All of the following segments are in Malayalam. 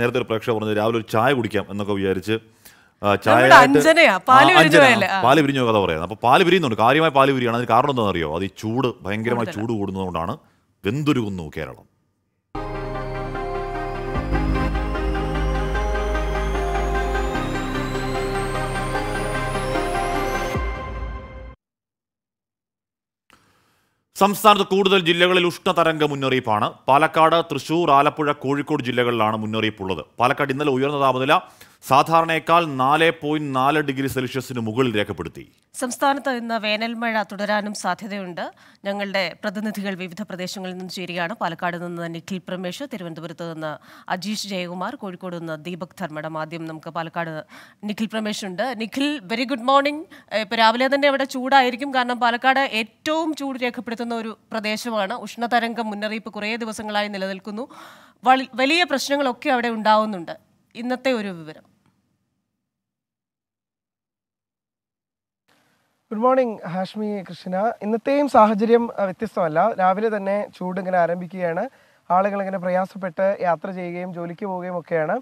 നേരത്തെ ഒരു പ്രേക്ഷകർ പറഞ്ഞു രാവിലെ ഒരു ചായ കുടിക്കാം എന്നൊക്കെ വിചാരിച്ച് ചായ പാല് പിരിഞ്ഞോ കഥ പറയാം അപ്പോൾ പാല് പിരിയുന്നുണ്ട് കാര്യമായ പാല് പിരിയാണ് അതിന് കാരണം എന്താണെന്നറിയോ അത് ഈ ചൂട് ഭയങ്കരമായി ചൂട് കൂടുന്നതുകൊണ്ടാണ് വെന്തുരുകുന്നു കേരളം സംസ്ഥാനത്ത് കൂടുതൽ ജില്ലകളിൽ ഉഷ്ണതരംഗ മുന്നറിയിപ്പാണ് പാലക്കാട് തൃശൂർ ആലപ്പുഴ കോഴിക്കോട് ജില്ലകളിലാണ് മുന്നറിയിപ്പുള്ളത് പാലക്കാട് ഇന്നലെ ഉയർന്ന താപനില സാധാരണയേക്കാൾ നാല് പോയിന്റ് നാല് ഡിഗ്രി സെൽഷ്യസിന് മുകളിൽ രേഖപ്പെടുത്തി സംസ്ഥാനത്ത് ഇന്ന് വേനൽ മഴ തുടരാനും സാധ്യതയുണ്ട് ഞങ്ങളുടെ പ്രതിനിധികൾ വിവിധ പ്രദേശങ്ങളിൽ നിന്നും ചേരുകയാണ് പാലക്കാട് നിന്ന് നിഖിൽ പ്രമേഷ് തിരുവനന്തപുരത്ത് നിന്ന് അജീഷ് ജയകുമാർ കോഴിക്കോട് നിന്ന് ദീപക് ധർമ്മടം ആദ്യം നമുക്ക് പാലക്കാട് നിഖിൽ പ്രമേഷ് ഉണ്ട് നിഖിൽ വെരി ഗുഡ് മോർണിംഗ് ഇപ്പം രാവിലെ തന്നെ ഇവിടെ ചൂടായിരിക്കും കാരണം പാലക്കാട് ഏറ്റവും ചൂട് രേഖപ്പെടുത്തുന്ന ഒരു പ്രദേശമാണ് ഉഷ്ണതരംഗം മുന്നറിയിപ്പ് കുറേ ദിവസങ്ങളായി നിലനിൽക്കുന്നു വലിയ പ്രശ്നങ്ങളൊക്കെ അവിടെ ഉണ്ടാവുന്നുണ്ട് ഇന്നത്തെ ഒരു വിവരം ഗുഡ് മോർണിംഗ് ഹാഷ്മി കൃഷ്ണ ഇന്നത്തെയും സാഹചര്യം വ്യത്യസ്തമല്ല രാവിലെ തന്നെ ചൂട് ഇങ്ങനെ ആരംഭിക്കുകയാണ് ആളുകൾ ഇങ്ങനെ പ്രയാസപ്പെട്ട് യാത്ര ചെയ്യുകയും ജോലിക്ക് പോവുകയും ഒക്കെയാണ്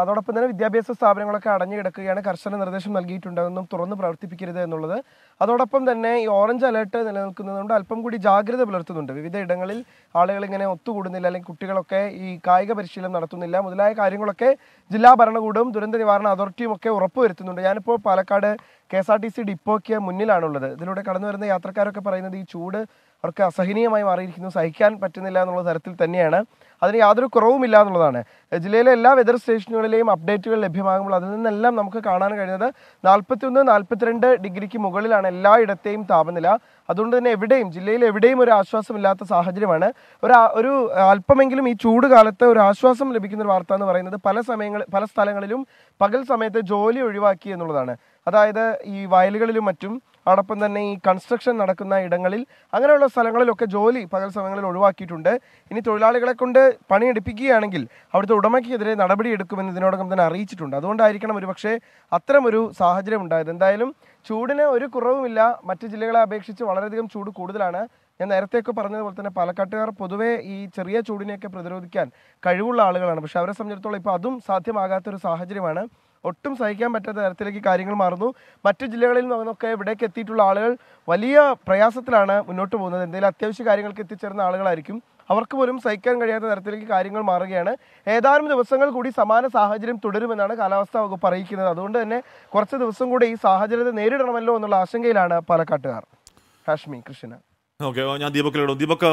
അതോടൊപ്പം തന്നെ വിദ്യാഭ്യാസ സ്ഥാപനങ്ങളൊക്കെ അടഞ്ഞു കിടക്കുകയാണ് കർശന നിർദ്ദേശം നൽകിയിട്ടുണ്ടെന്നും തുറന്ന് പ്രവർത്തിപ്പിക്കരുത് എന്നുള്ളത് അതോടൊപ്പം തന്നെ ഈ ഓറഞ്ച് അലേർട്ട് നിലനിൽക്കുന്നതുകൊണ്ട് അല്പം കൂടി ജാഗ്രത പുലർത്തുന്നുണ്ട് വിവിധ ഇടങ്ങളിൽ ആളുകൾ ഇങ്ങനെ ഒത്തുകൂടുന്നില്ല അല്ലെങ്കിൽ കുട്ടികളൊക്കെ ഈ കായിക പരിശീലനം നടത്തുന്നില്ല മുതലായ കാര്യങ്ങളൊക്കെ ജില്ലാ ഭരണകൂടവും ദുരന്ത നിവാരണ അതോറിറ്റിയും ഒക്കെ ഉറപ്പുവരുത്തുന്നുണ്ട് ഞാനിപ്പോൾ Palakkad K S R T C ഡിപ്പോയ്ക്ക് മുന്നിലാണുള്ളത് ഇതിലൂടെ കടന്നു വരുന്ന യാത്രക്കാരൊക്കെ പറയുന്നത് ഈ ചൂട് അവർക്ക് അസഹനീയമായി മാറിയിരിക്കുന്നു സഹിക്കാൻ പറ്റുന്നില്ല എന്നുള്ള തരത്തിൽ തന്നെയാണ് അതിന് യാതൊരു കുറവുമില്ല എന്നുള്ളതാണ് ജില്ലയിലെ എല്ലാ വെതർ സ്റ്റേഷനുകളിലെയും അപ്ഡേറ്റുകൾ ലഭ്യമാകുമ്പോൾ അതിൽ നിന്നെല്ലാം നമുക്ക് കാണാൻ കഴിയുന്നത് നാൽപ്പത്തിയൊന്ന് നാൽപ്പത്തിരണ്ട് ഡിഗ്രിക്ക് മുകളിലാണ് എല്ലായിടത്തെയും താപനില അതുകൊണ്ട് തന്നെ എവിടെയും ജില്ലയിൽ എവിടെയും ഒരു ആശ്വാസമില്ലാത്ത സാഹചര്യമാണ് ഒരു ഒരു അല്പമെങ്കിലും ഈ ചൂട് കാലത്ത് ഒരു ആശ്വാസം ലഭിക്കുന്ന ഒരു വാർത്ത എന്ന് പറയുന്നത് പല സമയങ്ങൾ പല സ്ഥലങ്ങളിലും പകൽ സമയത്ത് ജോലി ഒഴിവാക്കി എന്നുള്ളതാണ് അതായത് ഈ വയലുകളിലും മറ്റും അതോടൊപ്പം തന്നെ ഈ കൺസ്ട്രക്ഷൻ നടക്കുന്ന ഇടങ്ങളിൽ അങ്ങനെയുള്ള സ്ഥലങ്ങളിലൊക്കെ ജോലി പകൽ സമയങ്ങളിൽ ഒഴിവാക്കിയിട്ടുണ്ട് ഇനി തൊഴിലാളികളെ കൊണ്ട് പണിയെടുപ്പിക്കുകയാണെങ്കിൽ അവിടുത്തെ ഉടമയ്ക്കെതിരെ നടപടിയെടുക്കുമെന്ന് ഇതിനോടകം തന്നെ അറിയിച്ചിട്ടുണ്ട് അതുകൊണ്ടായിരിക്കണം ഒരുപക്ഷെ അത്തരമൊരു സാഹചര്യം ഉണ്ടായത് എന്തായാലും ചൂടിന് ഒരു കുറവുമില്ല മറ്റ് ജില്ലകളെ അപേക്ഷിച്ച് വളരെയധികം ചൂട് കൂടുതലാണ് ഞാൻ നേരത്തെയൊക്കെ പറഞ്ഞതുപോലെ തന്നെ പാലക്കാട്ടുകാർ പൊതുവേ ഈ ചെറിയ ചൂടിനെയൊക്കെ പ്രതിരോധിക്കാൻ കഴിവുള്ള ആളുകളാണ് പക്ഷെ അവരെ സംബന്ധിച്ചിടത്തോളം ഇപ്പോൾ അതും സാധ്യമാകാത്തൊരു സാഹചര്യമാണ് ഒട്ടും സഹിക്കാൻ പറ്റാത്ത തരത്തിലേക്ക് കാര്യങ്ങൾ മാറുന്നു മറ്റു ജില്ലകളിൽ നിന്നൊക്കെ ഇവിടേക്ക് എത്തിയിട്ടുള്ള ആളുകൾ വലിയ പ്രയാസത്തിലാണ് മുന്നോട്ട് പോകുന്നത് എന്തെങ്കിലും അത്യാവശ്യ കാര്യങ്ങൾക്ക് എത്തിച്ചേർന്ന ആളുകളായിരിക്കും അവർക്ക് പോലും സഹിക്കാൻ കഴിയാത്ത തരത്തിലേക്ക് കാര്യങ്ങൾ മാറുകയാണ് ഏതാനും ദിവസങ്ങൾ കൂടി സമാന സാഹചര്യം തുടരുമെന്നാണ് കാലാവസ്ഥാ വകുപ്പ് അറിയിക്കുന്നത് അതുകൊണ്ട് തന്നെ കുറച്ച് ദിവസം കൂടി ഈ സാഹചര്യത്തെ നേരിടണമല്ലോ എന്നുള്ള ആശങ്കയിലാണ് പാലക്കാട്ടുകാർ ഹാഷ്മി കൃഷ്ണ ഓക്കെ ഞാൻ ദീപക്കിലോടും ദീപക്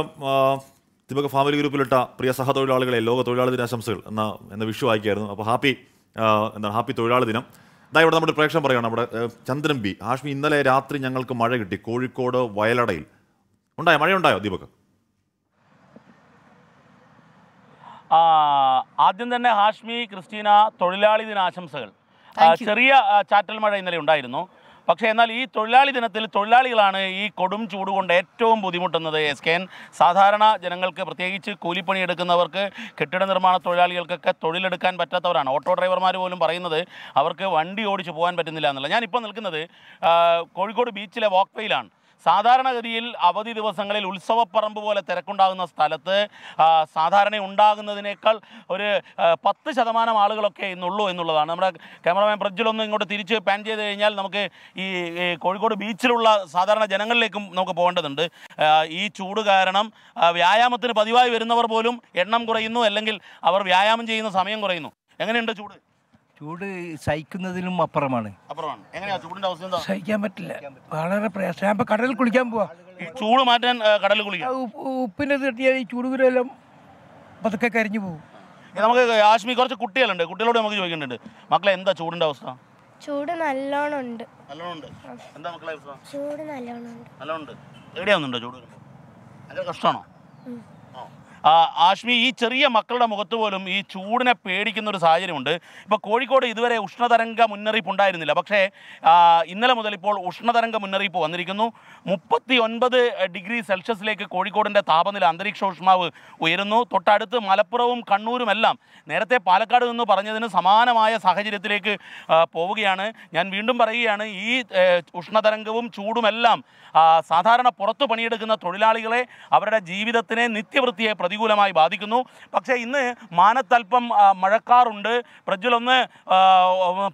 ദീപക് ഫാമിലി ഗ്രൂപ്പിലിട്ട പ്രിയ സഹതൊഴിലാളികളെ ലോക തൊഴിലാളി ദിനാശംസകൾ എന്ന എന്ന വിഷു ആക്കിയായിരുന്നു അപ്പോൾ ഹാപ്പി എന്താണ് ഹാപ്പി തൊഴിലാളി ദിനം ഇതാ ഇവിടെ നമ്മുടെ പ്രേക്ഷകൻ പറയുകയാണ് നമ്മുടെ ചന്ദ്രൻ ബി ഹാഷ്മി ഇന്നലെ രാത്രി ഞങ്ങൾക്ക് മഴ കിട്ടി കോഴിക്കോട് വയലടയിൽ ഉണ്ടായോ മഴ ഉണ്ടായോ ദീപക് ആദ്യം തന്നെ ഹാഷ്മി ക്രിസ്റ്റീന തൊഴിലാളി ദിനാശംസകൾ ചെറിയ ചാറ്റൽ മഴ ഇന്നലെ ഉണ്ടായിരുന്നു പക്ഷേ എന്നാൽ ഈ തൊഴിലാളി ദിനത്തിൽ തൊഴിലാളികളാണ് ഈ കൊടും ചൂട് കൊണ്ട് ഏറ്റവും ബുദ്ധിമുട്ടുന്നത് എസ് കെ സാധാരണ ജനങ്ങൾക്ക് പ്രത്യേകിച്ച് കൂലിപ്പണി എടുക്കുന്നവർക്ക് കെട്ടിട നിർമ്മാണ തൊഴിലാളികൾക്കൊക്കെ തൊഴിലെടുക്കാൻ പറ്റാത്തവരാണ് ഓട്ടോ ഡ്രൈവർമാർ പോലും പറയുന്നത് അവർക്ക് വണ്ടി ഓടിച്ച് പോകാൻ പറ്റുന്നില്ല എന്നുള്ള ഞാനിപ്പോൾ നിൽക്കുന്നത് കോഴിക്കോട് ബീച്ചിലെ വാക്ക്വേയിലാണ് സാധാരണഗതിയിൽ അവധി ദിവസങ്ങളിൽ ഉത്സവപ്പറമ്പ് പോലെ തിരക്കുണ്ടാകുന്ന സ്ഥലത്ത് സാധാരണ ഉണ്ടാകുന്നതിനേക്കാൾ ഒരു പത്ത് ശതമാനം ആളുകളൊക്കെ ഇന്നുള്ളൂ എന്നുള്ളതാണ് നമ്മുടെ ക്യാമറമാൻ പ്രജ്വലൊന്ന് ഇങ്ങോട്ട് തിരിച്ച് പാൻ ചെയ്ത് കഴിഞ്ഞാൽ നമുക്ക് ഈ കോഴിക്കോട് ബീച്ചിലുള്ള സാധാരണ ജനങ്ങളിലേക്കും നമുക്ക് പോകേണ്ടതുണ്ട് ഈ ചൂട് കാരണം വ്യായാമത്തിന് പതിവായി വരുന്നവർ പോലും എണ്ണം കുറയുന്നു അല്ലെങ്കിൽ അവർ വ്യായാമം ചെയ്യുന്ന സമയം കുറയുന്നു എങ്ങനെയുണ്ട് ചൂട് ചൂട് സഹിക്കുന്നതിലും അപ്പുറമാണ് അപ്പുറമാണ് അവസ്ഥ എന്താ സഹിക്കാൻ പറ്റില്ല വളരെ പ്രയാസം ഞാൻ കടലിൽ കുളിക്കാൻ പോവാ ഈ ചൂട് മാറ്റാൻ കടലിൽ കുളിക്കാം ഉപ്പിന്റെ തട്ടിയാൽ ഈ ചൂടുകുരെല്ലാം പതുക്കെ കരിഞ്ഞു പോകും നമുക്ക് ആശ്മി കുറച്ച് കുട്ടികളുണ്ട് കുട്ടികളോട് നമുക്ക് ചോദിക്കുന്നുണ്ട് മക്കളെ എന്താ ചൂടിന്റെ അവസ്ഥ ചൂട് നല്ലോണം ഉണ്ട് നല്ലോണം ഉണ്ട് എന്താ മക്കളെ ചൂട് നല്ലോണം ഉണ്ട് ചൂട് കഷ്ടമാണോ ആ ആഷ്മി ഈ ചെറിയ മക്കളുടെ മുഖത്ത് പോലും ഈ ചൂടിനെ പേടിക്കുന്ന ഒരു സാഹചര്യമുണ്ട് ഇപ്പൊ കോഴിക്കോട് ഇതുവരെ ഉഷ്ണതരംഗ മുന്നറിയിപ്പ് ഉണ്ടായിരുന്നില്ല പക്ഷേ ഇന്നലെ മുതൽ ഇപ്പോൾ ഉഷ്ണതരംഗ മുന്നറിയിപ്പ് വന്നിരിക്കുന്നു മുപ്പത്തി ഒൻപത് ഡിഗ്രി സെൽഷ്യസിലേക്ക് കോഴിക്കോടിന്റെ താപനില അന്തരീക്ഷ ഊഷ്മാവ് ഉയരുന്നു തൊട്ടടുത്ത് മലപ്പുറവും കണ്ണൂരുമെല്ലാം നേരത്തെ പാലക്കാട് നിന്ന് പറഞ്ഞതിന് സമാനമായ സാഹചര്യത്തിലേക്ക് പോവുകയാണ് ഞാൻ വീണ്ടും പറയുകയാണ് ഈ ഉഷ്ണതരംഗവും ചൂടുമെല്ലാം സാധാരണ പുറത്തു പണിയെടുക്കുന്ന തൊഴിലാളികളെ അവരുടെ ജീവിതത്തിനെ നിത്യവൃത്തിയെ പ്രതികൂലമായി ബാധിക്കുന്നു പക്ഷേ ഇന്ന് മാനത്തൽപ്പം മഴക്കാറുണ്ട് പ്രജ്വലൊന്ന്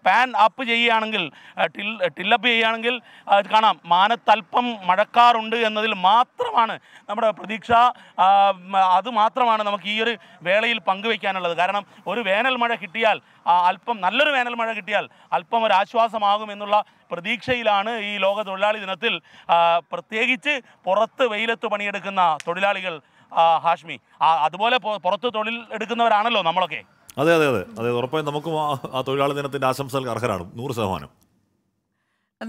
പാൻ അപ്പ് ചെയ്യുകയാണെങ്കിൽ ടിൽ ടില്ലപ്പ് ചെയ്യുകയാണെങ്കിൽ കാണാം മാനത്തൽപ്പം മഴക്കാറുണ്ട് എന്നതിൽ മാത്രമാണ് നമ്മുടെ പ്രതീക്ഷ അത് മാത്രമാണ് നമുക്ക് ഈ ഒരു വേളയിൽ പങ്കുവയ്ക്കാനുള്ളത് കാരണം ഒരു വേനൽ മഴ കിട്ടിയാൽ അല്പം നല്ലൊരു വേനൽ മഴ കിട്ടിയാൽ അല്പം ഒരു ആശ്വാസമാകും എന്നുള്ള പ്രതീക്ഷയിലാണ് ഈ ലോക തൊഴിലാളി ദിനത്തിൽ പ്രത്യേകിച്ച് പുറത്ത് വെയിലത്ത് പണിയെടുക്കുന്ന തൊഴിലാളികൾ ഹാഷ്മി അതുപോലെ പുറത്ത് തൊഴിൽ എടുക്കുന്നവരാണല്ലോ നമ്മളൊക്കെ അതെ അതെ അതെ അതെ ഉറപ്പായും നമുക്കും ആ തൊഴിലാളി ദിനത്തിന്റെ ആശംസകൾ അർഹരാണ് നൂറ് ശതമാനം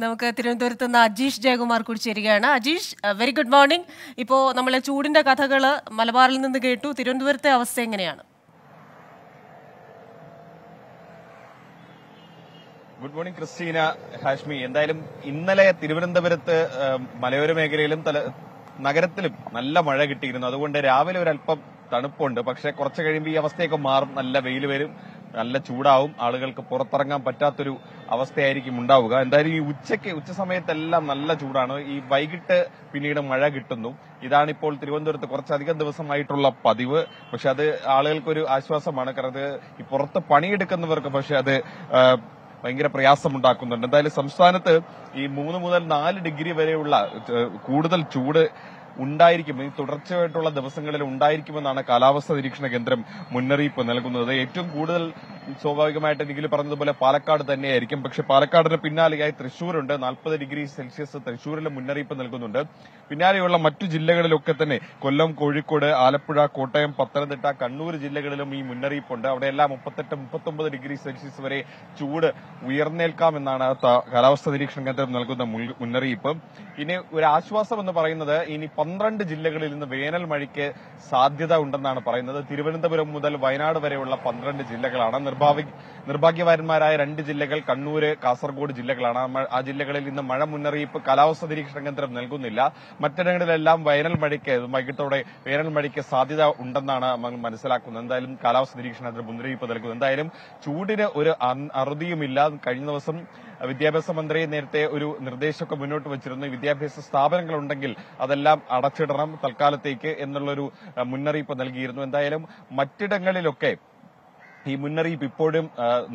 നമുക്ക് തിരുവനന്തപുരത്ത് നിന്ന് അജീഷ് ജയകുമാർ കൂടി ചേരുകയാണ് അജീഷ് വെരി ഗുഡ് മോർണിംഗ് ഇപ്പോൾ നമ്മളെ ചൂടിൻ്റെ കഥകൾ മലബാറിൽ നിന്ന് കേട്ടു തിരുവനന്തപുരത്തെ അവസ്ഥ എങ്ങനെയാണ് ഗുഡ് മോർണിംഗ് ക്രിസ്റ്റീന ഹാഷ്മി എന്തായാലും ഇന്നലെ തിരുവനന്തപുരത്ത് മലയോര മേഖലയിലും നഗരത്തിലും നല്ല മഴ കിട്ടിയിരുന്നു അതുകൊണ്ട് രാവിലെ ഒരല്പം തണുപ്പുണ്ട് പക്ഷേ കുറച്ച് കഴിയുമ്പോൾ ഈ അവസ്ഥയൊക്കെ മാറും നല്ല വെയിൽ വരും നല്ല ചൂടാവും ആളുകൾക്ക് പുറത്തിറങ്ങാൻ പറ്റാത്തൊരു അവസ്ഥയായിരിക്കും ഉണ്ടാവുക എന്തായാലും ഈ ഉച്ചയ്ക്ക് ഉച്ച സമയത്തെല്ലാം നല്ല ചൂടാണ് ഈ വൈകിട്ട് പിന്നീട് മഴ കിട്ടുന്നു ഇതാണ് ഇപ്പോൾ തിരുവനന്തപുരത്ത് കുറച്ചധികം ദിവസമായിട്ടുള്ള പതിവ് പക്ഷെ അത് ആളുകൾക്കൊരു ആശ്വാസമാണ് കാരണം അത് ഈ പുറത്ത് പണിയെടുക്കുന്നവർക്ക് പക്ഷെ അത് ഭയങ്കര പ്രയാസമുണ്ടാക്കുന്നുണ്ട് എന്തായാലും സംസ്ഥാനത്ത് ഈ മൂന്ന് മുതൽ നാല് ഡിഗ്രി വരെയുള്ള കൂടുതൽ ചൂട് ഉണ്ടായിരിക്കും ഈ തുടർച്ചയായിട്ടുള്ള ദിവസങ്ങളിൽ ഉണ്ടായിരിക്കുമെന്നാണ് കാലാവസ്ഥാ നിരീക്ഷണ കേന്ദ്രം മുന്നറിയിപ്പ് നൽകുന്നത് ഏറ്റവും കൂടുതൽ സ്വാഭാവികമായിട്ട് നിഖിൽ പറഞ്ഞതുപോലെ പാലക്കാട് തന്നെയായിരിക്കും പക്ഷെ പാലക്കാടിന് പിന്നാലെയായി തൃശൂരുണ്ട് നാൽപ്പത് ഡിഗ്രി സെൽഷ്യസ് തൃശൂരിലെ മുന്നറിയിപ്പ് നൽകുന്നുണ്ട് പിന്നാലെയുള്ള മറ്റു ജില്ലകളിലൊക്കെ തന്നെ കൊല്ലം കോഴിക്കോട് ആലപ്പുഴ കോട്ടയം പത്തനംതിട്ട കണ്ണൂർ ജില്ലകളിലും ഈ മുന്നറിയിപ്പുണ്ട് അവിടെയെല്ലാം മുപ്പത്തെട്ട് മുപ്പത്തൊമ്പത് ഡിഗ്രി സെൽഷ്യസ് വരെ ചൂട് ഉയർന്നേൽക്കാമെന്നാണ് കാലാവസ്ഥാ നിരീക്ഷണ കേന്ദ്രം നൽകുന്ന മുന്നറിയിപ്പ് ഇനി ഒരു ആശ്വാസം എന്ന് പറയുന്നത് ഇനി പന്ത്രണ്ട് ജില്ലകളിൽ നിന്ന് വേനൽ മഴയ്ക്ക് സാധ്യത ഉണ്ടെന്നാണ് പറയുന്നത് തിരുവനന്തപുരം മുതൽ വയനാട് വരെയുള്ള പന്ത്രണ്ട് ജില്ലകളാണ് നിർഭാഗ്യ രണ്ട് ജില്ലകൾ കണ്ണൂര് കാസർഗോഡ് ജില്ലകളാണ് ആ ജില്ലകളിൽ ഇന്ന് മഴ മുന്നറിയിപ്പ് കാലാവസ്ഥാ നിരീക്ഷണ കേന്ദ്രം നൽകുന്നില്ല മറ്റിടങ്ങളിലെല്ലാം വേനൽ മഴയ്ക്ക് വൈകിട്ടോടെ വേനൽ മഴയ്ക്ക് സാധ്യത ഉണ്ടെന്നാണ് മനസ്സിലാക്കുന്നത് എന്തായാലും കാലാവസ്ഥ നിരീക്ഷണ കേന്ദ്രം മുന്നറിയിപ്പ് നൽകുന്നു എന്തായാലും ചൂടിന് ഒരു അറുതിയുമില്ല കഴിഞ്ഞ ദിവസം വിദ്യാഭ്യാസ മന്ത്രി നേരത്തെ ഒരു നിർദ്ദേശമൊക്കെ മുന്നോട്ട് വച്ചിരുന്നു വിദ്യാഭ്യാസ സ്ഥാപനങ്ങൾ ഉണ്ടെങ്കിൽ അതെല്ലാം അടച്ചിടണം തൽക്കാലത്തേക്ക് എന്നുള്ളൊരു മുന്നറിയിപ്പ് നൽകിയിരുന്നു എന്തായാലും മറ്റിടങ്ങളിലൊക്കെ ഈ മുന്നറിയിപ്പ് ഇപ്പോഴും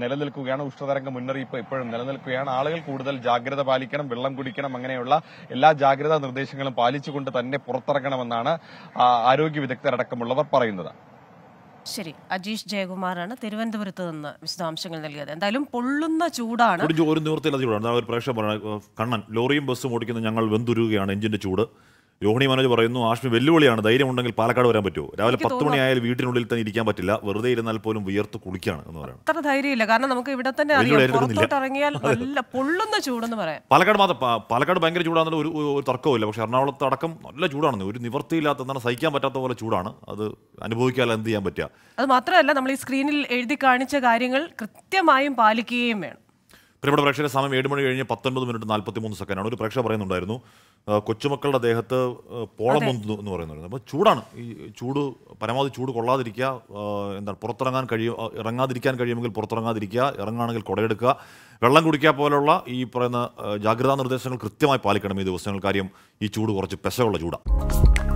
നിലനിൽക്കുകയാണ് ഉഷ്ണതരംഗ മുന്നറിയിപ്പ് ഇപ്പോഴും നിലനിൽക്കുകയാണ് ആളുകൾ കൂടുതൽ ജാഗ്രത പാലിക്കണം വെള്ളം കുടിക്കണം അങ്ങനെയുള്ള എല്ലാ ജാഗ്രതാ നിർദ്ദേശങ്ങളും പാലിച്ചുകൊണ്ട് തന്നെ പുറത്തിറങ്ങണമെന്നാണ് ആരോഗ്യ വിദഗ്ധരടക്കമുള്ളവർ പറയുന്നത് ശരി അജീഷ് ജയകുമാറാണ് തിരുവനന്തപുരത്ത് നിന്ന് വിശദാംശങ്ങൾ നൽകിയത് എന്തായാലും പൊള്ളുന്ന ചൂടാണ് ഒരു നിവൃത്തിയില്ല ചൂടാണ് പ്രേക്ഷകൻ കണ്ണൻ ലോറിയും ബസ്സും ഓടിക്കുന്ന ഞങ്ങൾ വെന്തുരുകയാണ് എഞ്ചിന്റെ ചൂട് രോഹിണി മനോജ് പറയുന്നു ആഷ്മി വെല്ലുവിളിയാണ് ധൈര്യമുണ്ടെങ്കിൽ പാലക്കാട് വരാൻ പറ്റുമോ രാവിലെ പത്ത് മണിയായാലും വീട്ടിനുള്ളിൽ തന്നെ ഇരിക്കാൻ പറ്റില്ല വെറുതെ ഇരുന്നാൽ പോലും വിയർത്ത് കുളിക്കാണ് എന്ന് പറയുന്നത് അത്ര ധൈര്യമില്ല കാരണം നമുക്ക് ഇവിടെ തന്നെ ഇറങ്ങിയാൽ പൊള്ളുന്ന ചൂടെന്ന് പറയാം പാലക്കാട് മാത്രം പാലക്കാട് ഭയങ്കര ചൂടാണെന്നൊരു ഒരു ഒരു തർക്കവുമില്ല പക്ഷെ എറണാകുളത്ത് അടക്കം നല്ല ചൂടാണ് ഒരു നിവർത്തിയില്ലാത്ത എന്താണ് സഹിക്കാൻ പറ്റാത്ത പോലെ ചൂടാണ് അത് അനുഭവിക്കാതെ എന്ത് ചെയ്യാൻ പറ്റുക അത് മാത്രമല്ല നമ്മൾ ഈ സ്ക്രീനിൽ എഴുതി കാണിച്ച കാര്യങ്ങൾ കൃത്യമായും പാലിക്കുകയും വേണം പ്രിയപ്പെട്ട പ്രേക്ഷക സമയം ഏഴ് മണി കഴിഞ്ഞ് പത്തൊൻപത് മിനിറ്റ് നാൽപ്പത്തി മൂന്ന് സെക്കൻഡാണ് ഒരു പ്രേക്ഷക പറയുന്നുണ്ടായിരുന്നു കൊച്ചുമക്കളുടെ ദേഹത്ത് പോളം പൊന്തു എന്ന് പറയുന്നുണ്ടായിരുന്നു അപ്പോൾ ചൂടാണ് ഈ ചൂട് പരമാവധി ചൂട് കൊള്ളാതിരിക്കുക എന്താണ് പുറത്തിറങ്ങാൻ കഴിയും ഇറങ്ങാതിരിക്കാൻ കഴിയുമെങ്കിൽ പുറത്തിറങ്ങാതിരിക്കുക ഇറങ്ങുകയാണെങ്കിൽ കുടയെടുക്കുക വെള്ളം കുടിക്കുക പോലുള്ള ഈ പറയുന്ന ജാഗ്രതാ നിർദ്ദേശങ്ങൾ കൃത്യമായി പാലിക്കണം ഈ ദിവസങ്ങൾ കാര്യം ഈ ചൂട് കുറച്ച് പെശയുള്ള ചൂടാണ്